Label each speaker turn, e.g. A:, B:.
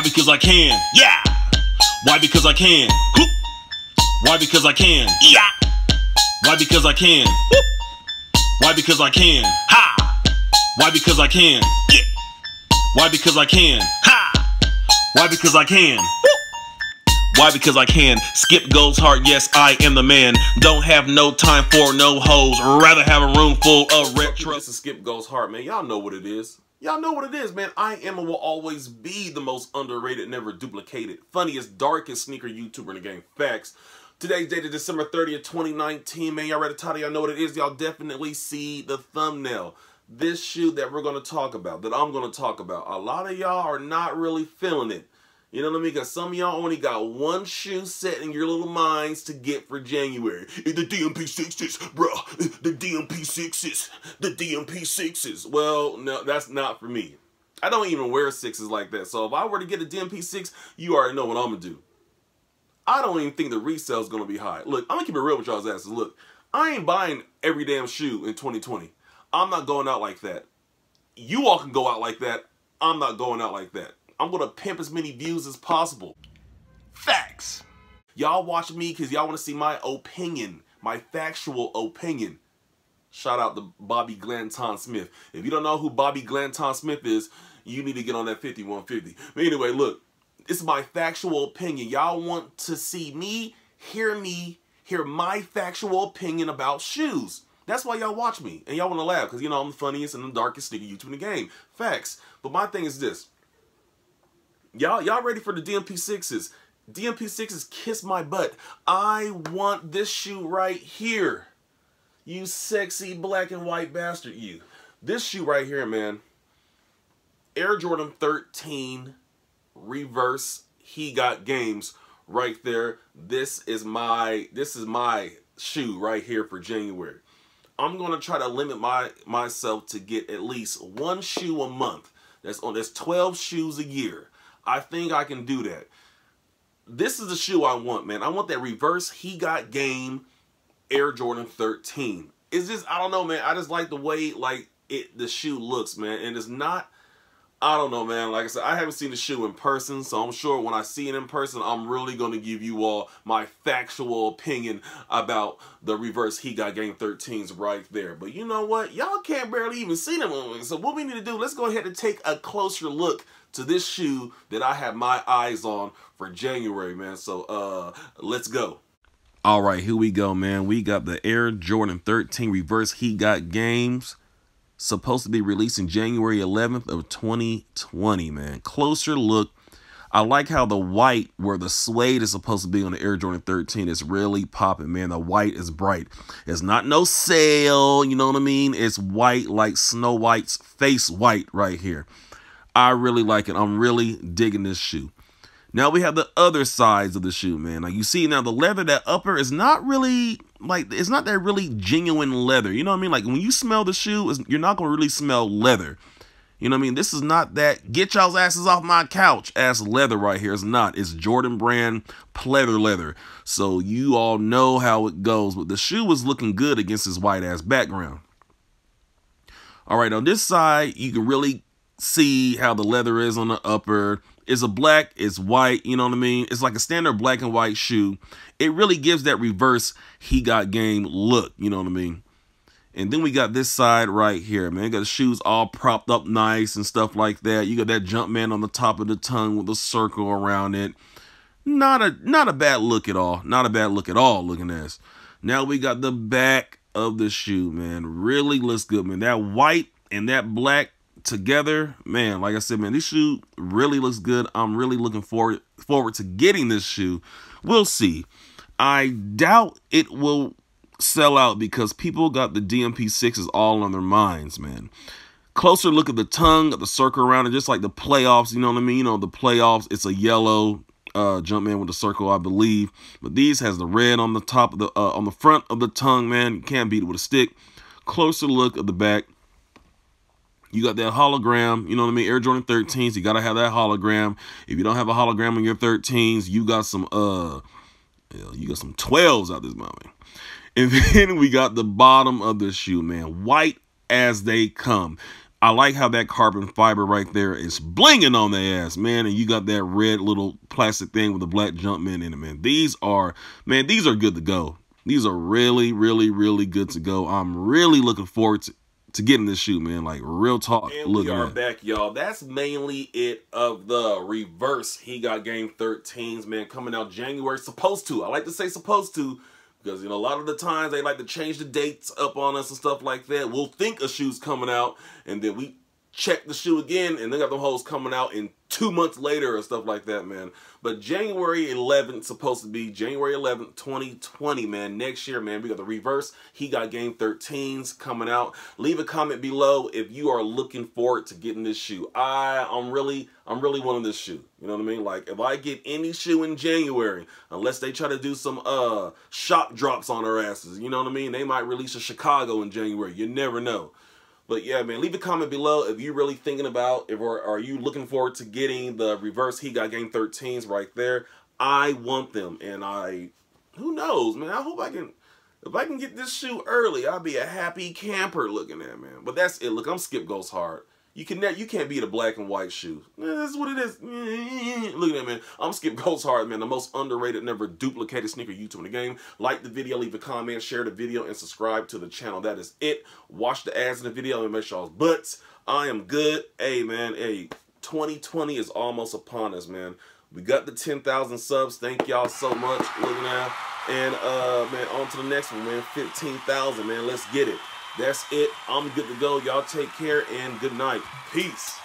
A: Why? Because I can. Yeah. Why? Because I can. Whoop. Why? Because I can. Yeah. Why? Because I can. Whoop. Why? Because I can. Ha. Why? Because I can. Yeah. Why? Because I can. Ha. Why? Because I can. Why? Because I can. Skip goes hard. Yes, I am the man. Don't have no time for no hoes. Rather have a room full of retro. This is Skip goes hard, man. Y'all know what it is. Y'all know what it is, man. I am and will always be the most underrated, never duplicated, funniest, darkest sneaker YouTuber in the game. Facts. Today's date is December 30th, 2019. Man, y'all read the title. Y'all know what it is. Y'all definitely see the thumbnail. This shoe that we're going to talk about, that I'm going to talk about, a lot of y'all are not really feeling it. You know what I mean? Because some of y'all only got one shoe set in your little minds to get for January. The DMP6s, bro. The DMP6s. The DMP6s. Well, no, that's not for me. I don't even wear sixes like that. So if I were to get a DMP6, you already know what I'm going to do. I don't even think the resale is going to be high. Look, I'm going to keep it real with y'all's asses. Look, I ain't buying every damn shoe in 2020. I'm not going out like that. You all can go out like that. I'm not going out like that. I'm gonna pimp as many views as possible. Facts. Y'all watch me because y'all want to see my opinion, my factual opinion. Shout out to Bobby Glanton Smith. If you don't know who Bobby Glanton Smith is, you need to get on that 5150. But anyway, look, it's my factual opinion. Y'all want to see me, hear me, hear my factual opinion about shoes. That's why y'all watch me and y'all want to laugh because, you know, I'm the funniest and the darkest nigga YouTube in the game. Facts. But my thing is this. Y'all, y'all ready for the DMP6s? DMP6s kiss my butt. I want this shoe right here. You sexy black and white bastard, you. This shoe right here, man. Air Jordan 13 reverse he got games right there. This is my this is my shoe right here for January. I'm gonna try to limit my myself to get at least one shoe a month. That's on that's 12 shoes a year. I think I can do that. This is the shoe I want, man. I want that reverse he got game Air Jordan 13. It's just, I don't know, man. I just like the way, like, it the shoe looks, man. And it's not I don't know, man. Like I said, I haven't seen the shoe in person, so I'm sure when I see it in person, I'm really going to give you all my factual opinion about the reverse He Got Game 13s right there. But you know what? Y'all can't barely even see them. So what we need to do, let's go ahead and take a closer look to this shoe that I have my eyes on for January, man. So uh, let's go. All right, here we go, man. We got the Air Jordan 13 reverse He Got Games supposed to be releasing January 11th of 2020, man. Closer look. I like how the white where the suede is supposed to be on the Air Jordan 13 is really popping, man. The white is bright. It's not no sale, you know what I mean? It's white like Snow White's face white right here. I really like it. I'm really digging this shoe. Now we have the other sides of the shoe, man. Like you see now the leather, that upper is not really like it's not that really genuine leather. You know what I mean? Like when you smell the shoe, you're not gonna really smell leather. You know what I mean? This is not that get y'all's asses off my couch ass leather right here. It's not. It's Jordan brand pleather leather. So you all know how it goes. But the shoe was looking good against this white ass background. All right, on this side, you can really see how the leather is on the upper, it's a black, it's white, you know what I mean? It's like a standard black and white shoe. It really gives that reverse he got game look, you know what I mean? And then we got this side right here, man. got the shoes all propped up nice and stuff like that. You got that jump man on the top of the tongue with a circle around it. Not a not a bad look at all. Not a bad look at all looking at this. Now we got the back of the shoe, man. Really looks good, man. That white and that black together. Man, like I said, man, this shoe really looks good. I'm really looking forward forward to getting this shoe. We'll see. I doubt it will sell out because people got the DMP6s all on their minds, man. Closer look at the tongue, at the circle around it, just like the playoffs, you know what I mean? You know, the playoffs, it's a yellow uh Jumpman with a circle, I believe. But these has the red on the top of the uh, on the front of the tongue, man. can't beat it with a stick. Closer look at the back you got that hologram, you know what I mean? Air Jordan 13s, you got to have that hologram. If you don't have a hologram on your 13s, you got some uh you got some 12s out this moment. And then we got the bottom of the shoe, man. White as they come. I like how that carbon fiber right there is blinging on the ass, man. And you got that red little plastic thing with the black Jumpman in it, man. These are, man, these are good to go. These are really, really, really good to go. I'm really looking forward to to get in this shoe, man. Like real talk. And look we are back, y'all. That's mainly it of the reverse. He got game 13s, man, coming out January. Supposed to. I like to say supposed to. Because, you know, a lot of the times they like to change the dates up on us and stuff like that. We'll think a shoe's coming out, and then we check the shoe again, and they got them holes coming out in two months later or stuff like that, man. But January 11th, supposed to be January 11th, 2020, man. Next year, man, we got the reverse. He got game 13s coming out. Leave a comment below if you are looking forward to getting this shoe. I, I'm really, I'm really wanting this shoe. You know what I mean? Like, if I get any shoe in January, unless they try to do some uh shock drops on their asses, you know what I mean? They might release a Chicago in January. You never know. But yeah, man, leave a comment below if you're really thinking about, if or are you looking forward to getting the reverse He Got Game 13s right there. I want them, and I, who knows, man. I hope I can, if I can get this shoe early, I'll be a happy camper looking at, man. But that's it. Look, I'm Skip ghost Hard. You can you can't beat a black and white shoe. That's what it is. Look at that man. I'm Skip Goes Hard, man. The most underrated, never duplicated sneaker YouTube in the game. Like the video, leave a comment, share the video, and subscribe to the channel. That is it. Watch the ads in the video and make y'all's butts. I am good. Hey man, hey, 2020 is almost upon us, man. We got the 10,000 subs. Thank y'all so much. Look now. And uh man, on to the next one, man. 15,000, man. Let's get it. That's it. I'm good to go. Y'all take care and good night. Peace.